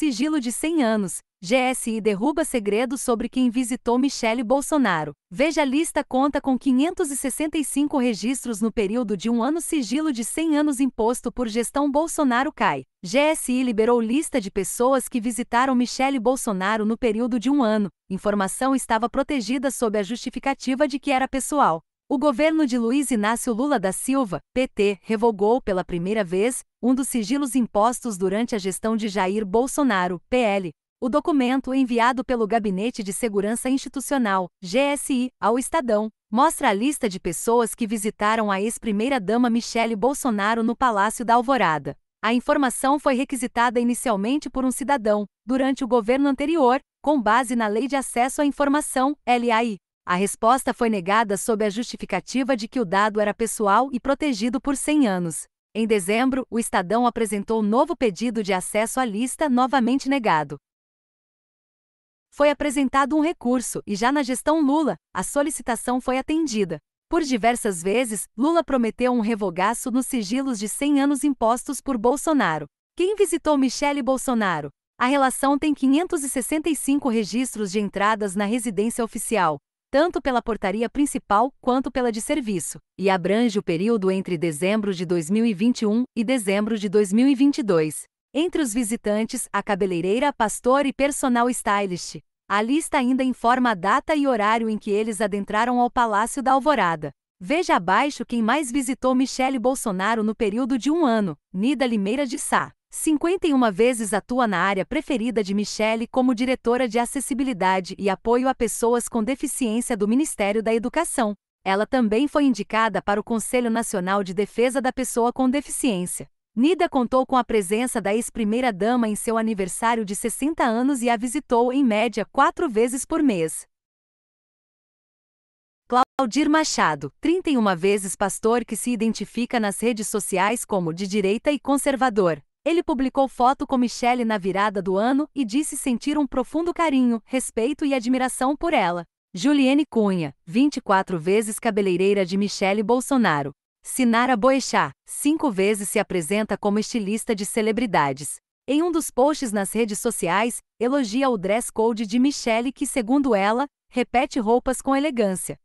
Sigilo de 100 anos. GSI derruba segredo sobre quem visitou Michele Bolsonaro. Veja a lista conta com 565 registros no período de um ano sigilo de 100 anos imposto por gestão Bolsonaro cai. GSI liberou lista de pessoas que visitaram Michele Bolsonaro no período de um ano. Informação estava protegida sob a justificativa de que era pessoal. O governo de Luiz Inácio Lula da Silva, PT, revogou pela primeira vez um dos sigilos impostos durante a gestão de Jair Bolsonaro, PL. O documento enviado pelo Gabinete de Segurança Institucional, GSI, ao Estadão, mostra a lista de pessoas que visitaram a ex-primeira-dama Michele Bolsonaro no Palácio da Alvorada. A informação foi requisitada inicialmente por um cidadão, durante o governo anterior, com base na Lei de Acesso à Informação, LAI. A resposta foi negada sob a justificativa de que o dado era pessoal e protegido por 100 anos. Em dezembro, o Estadão apresentou novo pedido de acesso à lista, novamente negado. Foi apresentado um recurso e, já na gestão Lula, a solicitação foi atendida. Por diversas vezes, Lula prometeu um revogaço nos sigilos de 100 anos impostos por Bolsonaro. Quem visitou Michele Bolsonaro? A relação tem 565 registros de entradas na residência oficial, tanto pela portaria principal quanto pela de serviço, e abrange o período entre dezembro de 2021 e dezembro de 2022. Entre os visitantes, a cabeleireira, pastor e personal stylist. A lista ainda informa a data e horário em que eles adentraram ao Palácio da Alvorada. Veja abaixo quem mais visitou Michele Bolsonaro no período de um ano, Nida Limeira de Sá. 51 vezes atua na área preferida de Michele como diretora de acessibilidade e apoio a pessoas com deficiência do Ministério da Educação. Ela também foi indicada para o Conselho Nacional de Defesa da Pessoa com Deficiência. Nida contou com a presença da ex-primeira-dama em seu aniversário de 60 anos e a visitou em média quatro vezes por mês. Claudir Machado, 31 vezes pastor que se identifica nas redes sociais como de direita e conservador. Ele publicou foto com Michelle na virada do ano e disse sentir um profundo carinho, respeito e admiração por ela. Juliane Cunha, 24 vezes cabeleireira de Michelle Bolsonaro. Sinara Boechat, cinco vezes se apresenta como estilista de celebridades. Em um dos posts nas redes sociais, elogia o dress code de Michelle que, segundo ela, repete roupas com elegância.